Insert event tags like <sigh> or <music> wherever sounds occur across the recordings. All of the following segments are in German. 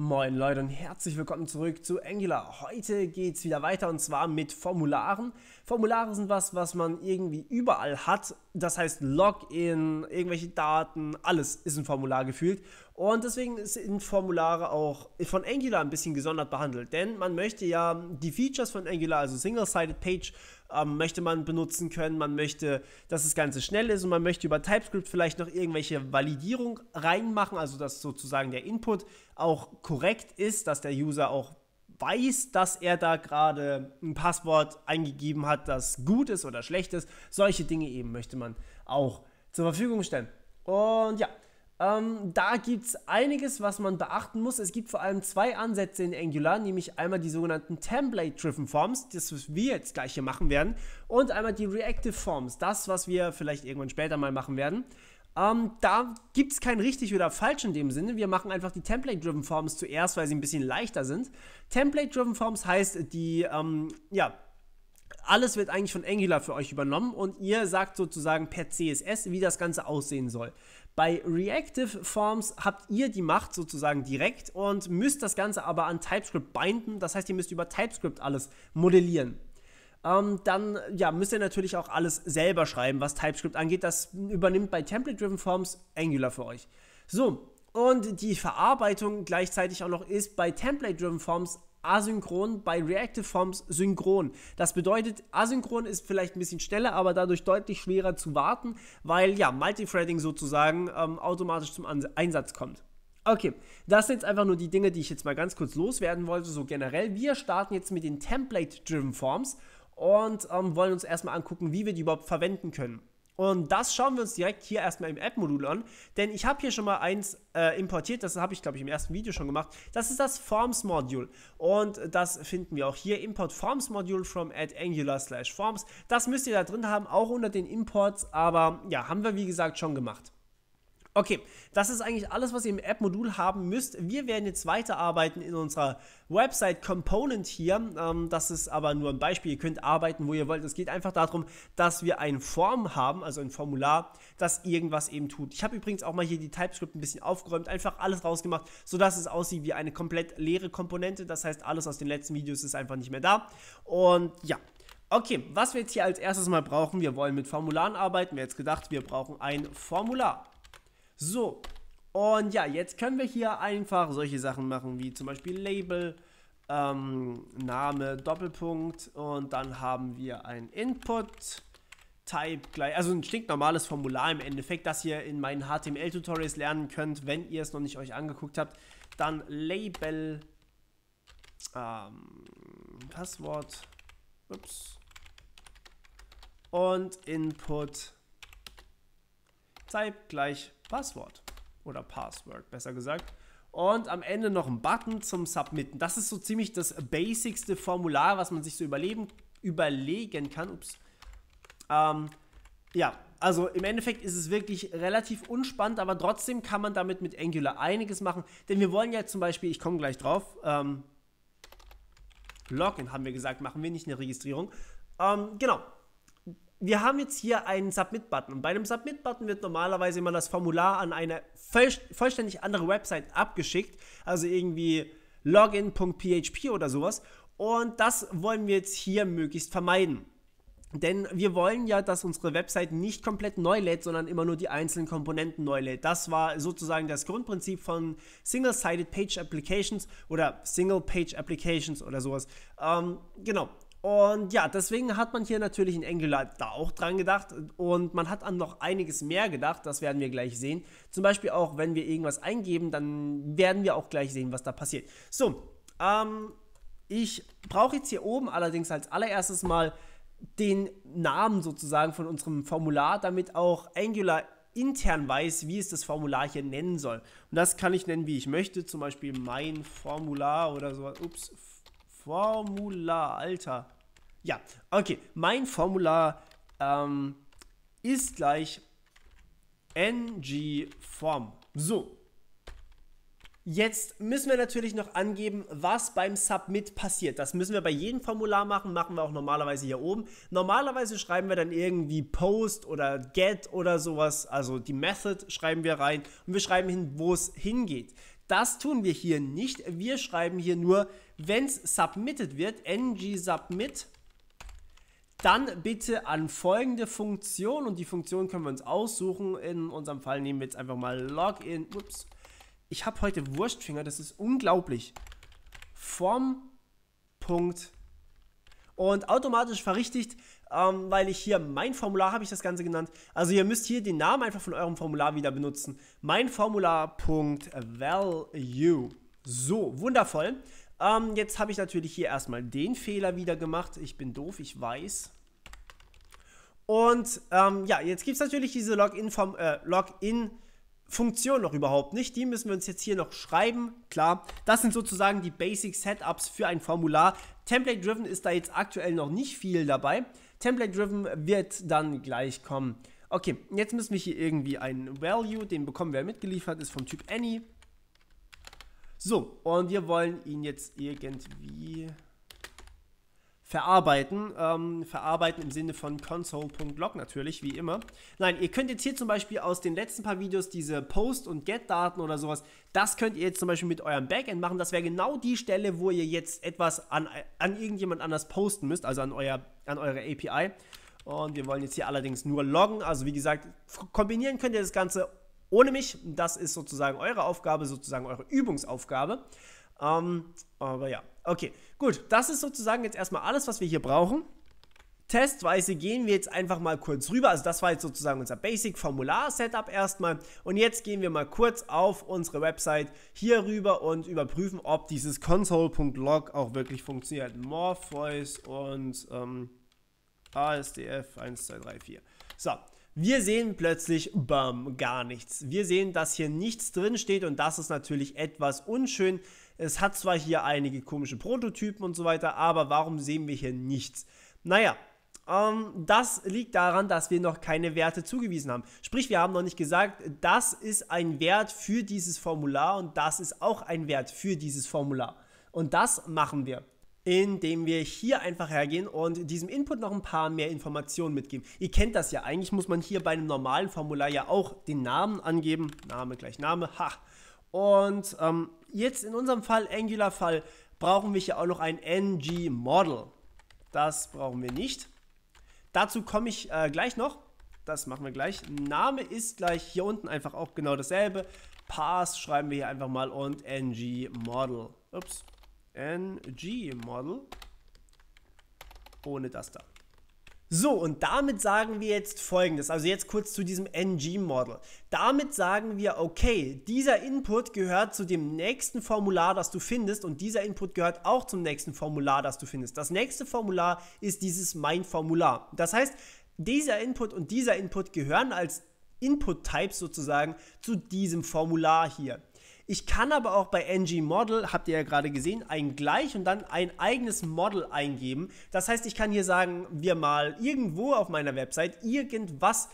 Moin Leute und herzlich willkommen zurück zu Angular. Heute geht es wieder weiter und zwar mit Formularen. Formulare sind was, was man irgendwie überall hat. Das heißt Login, irgendwelche Daten, alles ist ein Formular gefühlt. Und deswegen sind Formulare auch von Angular ein bisschen gesondert behandelt, denn man möchte ja die Features von Angular, also Single-Sided Page ähm, möchte man benutzen können, man möchte, dass das Ganze schnell ist und man möchte über TypeScript vielleicht noch irgendwelche Validierung reinmachen, also dass sozusagen der Input auch korrekt ist, dass der User auch weiß, dass er da gerade ein Passwort eingegeben hat, das gut ist oder schlecht ist. Solche Dinge eben möchte man auch zur Verfügung stellen. Und ja, ähm, da gibt es einiges, was man beachten muss. Es gibt vor allem zwei Ansätze in Angular, nämlich einmal die sogenannten Template-Driven Forms, das, was wir jetzt gleich hier machen werden, und einmal die Reactive Forms, das, was wir vielleicht irgendwann später mal machen werden. Ähm, da gibt es kein richtig oder falsch in dem Sinne. Wir machen einfach die Template-Driven Forms zuerst, weil sie ein bisschen leichter sind. Template-Driven Forms heißt, die, ähm, ja, alles wird eigentlich von Angular für euch übernommen und ihr sagt sozusagen per CSS, wie das Ganze aussehen soll. Bei Reactive Forms habt ihr die Macht sozusagen direkt und müsst das Ganze aber an TypeScript binden. Das heißt, ihr müsst über TypeScript alles modellieren. Ähm, dann ja, müsst ihr natürlich auch alles selber schreiben, was TypeScript angeht. Das übernimmt bei Template-Driven Forms Angular für euch. So, und die Verarbeitung gleichzeitig auch noch ist bei Template-Driven Forms asynchron, bei Reactive Forms synchron. Das bedeutet, asynchron ist vielleicht ein bisschen schneller, aber dadurch deutlich schwerer zu warten, weil ja, Multithreading sozusagen ähm, automatisch zum An Einsatz kommt. Okay, das sind jetzt einfach nur die Dinge, die ich jetzt mal ganz kurz loswerden wollte, so generell. Wir starten jetzt mit den Template-Driven Forms und ähm, wollen uns erstmal angucken, wie wir die überhaupt verwenden können. Und das schauen wir uns direkt hier erstmal im App-Modul an, denn ich habe hier schon mal eins äh, importiert, das habe ich glaube ich im ersten Video schon gemacht, das ist das Forms-Modul und das finden wir auch hier, Import Forms-Modul from at angular slash forms, das müsst ihr da drin haben, auch unter den Imports, aber ja, haben wir wie gesagt schon gemacht. Okay, das ist eigentlich alles, was ihr im App-Modul haben müsst. Wir werden jetzt weiterarbeiten in unserer Website-Component hier. Ähm, das ist aber nur ein Beispiel. Ihr könnt arbeiten, wo ihr wollt. Es geht einfach darum, dass wir ein Form haben, also ein Formular, das irgendwas eben tut. Ich habe übrigens auch mal hier die TypeScript ein bisschen aufgeräumt, einfach alles rausgemacht, sodass es aussieht wie eine komplett leere Komponente. Das heißt, alles aus den letzten Videos ist einfach nicht mehr da. Und ja, Okay, was wir jetzt hier als erstes mal brauchen, wir wollen mit Formularen arbeiten. Wir haben jetzt gedacht, wir brauchen ein Formular. So, und ja, jetzt können wir hier einfach solche Sachen machen, wie zum Beispiel Label, ähm, Name, Doppelpunkt und dann haben wir ein Input. Type gleich, also ein stinknormales Formular im Endeffekt, das ihr in meinen HTML-Tutorials lernen könnt, wenn ihr es noch nicht euch angeguckt habt. Dann Label, ähm, Passwort, ups, und Input Type gleich Passwort oder Password besser gesagt. Und am Ende noch ein Button zum Submitten. Das ist so ziemlich das basicste Formular, was man sich so überleben, überlegen kann. Ups. Ähm, ja, also im Endeffekt ist es wirklich relativ unspannend, aber trotzdem kann man damit mit Angular einiges machen. Denn wir wollen ja zum Beispiel, ich komme gleich drauf, ähm, Login haben wir gesagt, machen wir nicht eine Registrierung. Ähm, genau, wir haben jetzt hier einen Submit-Button. Und bei einem Submit-Button wird normalerweise immer das Formular an eine vollständig andere Website abgeschickt. Also irgendwie login.php oder sowas. Und das wollen wir jetzt hier möglichst vermeiden. Denn wir wollen ja, dass unsere Website nicht komplett neu lädt, sondern immer nur die einzelnen Komponenten neu lädt. Das war sozusagen das Grundprinzip von Single-Sided Page Applications oder Single-Page Applications oder sowas. Ähm, genau, und ja, deswegen hat man hier natürlich in Angular da auch dran gedacht und man hat an noch einiges mehr gedacht, das werden wir gleich sehen. Zum Beispiel auch, wenn wir irgendwas eingeben, dann werden wir auch gleich sehen, was da passiert. So, ähm, ich brauche jetzt hier oben allerdings als allererstes mal den Namen sozusagen von unserem Formular, damit auch Angular intern weiß, wie es das Formular hier nennen soll. Und das kann ich nennen, wie ich möchte, zum Beispiel mein Formular oder sowas. Ups, Formular, Alter. Ja, okay. Mein Formular ähm, ist gleich ng-form. So. Jetzt müssen wir natürlich noch angeben, was beim Submit passiert. Das müssen wir bei jedem Formular machen, machen wir auch normalerweise hier oben. Normalerweise schreiben wir dann irgendwie Post oder Get oder sowas, also die Method schreiben wir rein und wir schreiben hin, wo es hingeht. Das tun wir hier nicht. Wir schreiben hier nur, wenn es submitted wird, ng submit dann bitte an folgende Funktion und die Funktion können wir uns aussuchen. In unserem Fall nehmen wir jetzt einfach mal Login. Ups. Ich habe heute Wurstfinger, das ist unglaublich. Form. Punkt. Und automatisch verrichtigt, ähm, weil ich hier mein Formular habe ich das Ganze genannt. Also ihr müsst hier den Namen einfach von eurem Formular wieder benutzen. Mein Formular.value. So, wundervoll. Ähm, jetzt habe ich natürlich hier erstmal den Fehler wieder gemacht. Ich bin doof, ich weiß. Und ähm, ja, jetzt gibt es natürlich diese äh, Login-Funktion äh, Login noch überhaupt nicht. Die müssen wir uns jetzt hier noch schreiben. Klar, das sind sozusagen die Basic-Setups für ein Formular. Template-Driven ist da jetzt aktuell noch nicht viel dabei. Template-Driven wird dann gleich kommen. Okay, jetzt müssen wir hier irgendwie einen Value, den bekommen wir mitgeliefert, ist vom Typ Any. So, und wir wollen ihn jetzt irgendwie verarbeiten. Ähm, verarbeiten im Sinne von console.log natürlich, wie immer. Nein, ihr könnt jetzt hier zum Beispiel aus den letzten paar Videos diese Post- und Get-Daten oder sowas, das könnt ihr jetzt zum Beispiel mit eurem Backend machen. Das wäre genau die Stelle, wo ihr jetzt etwas an, an irgendjemand anders posten müsst, also an, euer, an eure API. Und wir wollen jetzt hier allerdings nur loggen. Also wie gesagt, kombinieren könnt ihr das Ganze ohne mich. Das ist sozusagen eure Aufgabe, sozusagen eure Übungsaufgabe. Ähm, aber ja, okay, gut. Das ist sozusagen jetzt erstmal alles, was wir hier brauchen. Testweise gehen wir jetzt einfach mal kurz rüber. Also das war jetzt sozusagen unser Basic-Formular-Setup erstmal. Und jetzt gehen wir mal kurz auf unsere Website hier rüber und überprüfen, ob dieses console.log auch wirklich funktioniert. Morpheus und ähm, ASDF 1234. So, wir sehen plötzlich, bam, gar nichts. Wir sehen, dass hier nichts drin steht und das ist natürlich etwas unschön. Es hat zwar hier einige komische Prototypen und so weiter, aber warum sehen wir hier nichts? Naja, ähm, das liegt daran, dass wir noch keine Werte zugewiesen haben. Sprich, wir haben noch nicht gesagt, das ist ein Wert für dieses Formular und das ist auch ein Wert für dieses Formular. Und das machen wir indem wir hier einfach hergehen und diesem Input noch ein paar mehr Informationen mitgeben. Ihr kennt das ja, eigentlich muss man hier bei einem normalen Formular ja auch den Namen angeben, Name gleich Name, ha. Und ähm, jetzt in unserem Fall, Angular-Fall, brauchen wir hier auch noch ein ng-Model. Das brauchen wir nicht. Dazu komme ich äh, gleich noch. Das machen wir gleich. Name ist gleich hier unten einfach auch genau dasselbe. Pass schreiben wir hier einfach mal und ng-Model. Ups, ng Model ohne das da. So, und damit sagen wir jetzt folgendes, also jetzt kurz zu diesem NG-Model. Damit sagen wir, okay, dieser Input gehört zu dem nächsten Formular, das du findest und dieser Input gehört auch zum nächsten Formular, das du findest. Das nächste Formular ist dieses Mein-Formular. Das heißt, dieser Input und dieser Input gehören als Input-Types sozusagen zu diesem Formular hier. Ich kann aber auch bei ng Model, habt ihr ja gerade gesehen, ein gleich und dann ein eigenes Model eingeben. Das heißt, ich kann hier sagen, wir mal irgendwo auf meiner Website irgendwas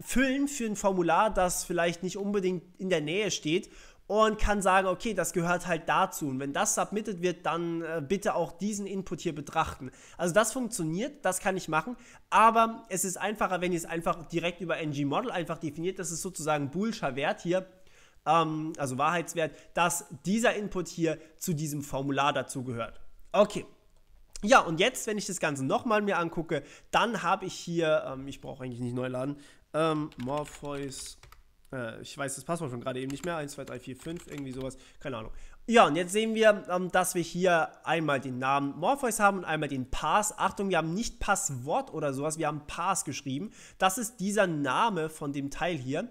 füllen für ein Formular, das vielleicht nicht unbedingt in der Nähe steht und kann sagen, okay, das gehört halt dazu. Und wenn das submitted wird, dann äh, bitte auch diesen Input hier betrachten. Also das funktioniert, das kann ich machen, aber es ist einfacher, wenn ihr es einfach direkt über ng-model einfach definiert. Das ist sozusagen bullscher Wert hier ähm, also Wahrheitswert, dass dieser Input hier zu diesem Formular dazu gehört. Okay. Ja, und jetzt, wenn ich das Ganze nochmal mir angucke, dann habe ich hier, ähm, ich brauche eigentlich nicht neu laden, ähm, Morpheus, äh, ich weiß das Passwort schon gerade eben nicht mehr, 1, 2, 3, 4, 5, irgendwie sowas, keine Ahnung. Ja, und jetzt sehen wir, ähm, dass wir hier einmal den Namen Morpheus haben und einmal den Pass. Achtung, wir haben nicht Passwort oder sowas, wir haben Pass geschrieben. Das ist dieser Name von dem Teil hier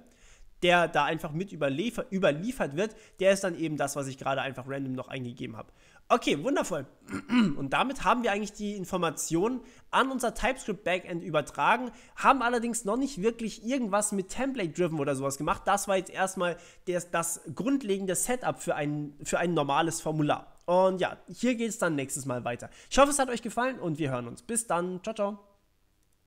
der da einfach mit überliefer überliefert wird, der ist dann eben das, was ich gerade einfach random noch eingegeben habe. Okay, wundervoll. <clears throat> Und damit haben wir eigentlich die Informationen an unser TypeScript-Backend übertragen, haben allerdings noch nicht wirklich irgendwas mit Template-Driven oder sowas gemacht. Das war jetzt erstmal das, das grundlegende Setup für ein, für ein normales Formular. Und ja, hier geht es dann nächstes Mal weiter. Ich hoffe, es hat euch gefallen und wir hören uns. Bis dann. Ciao, ciao.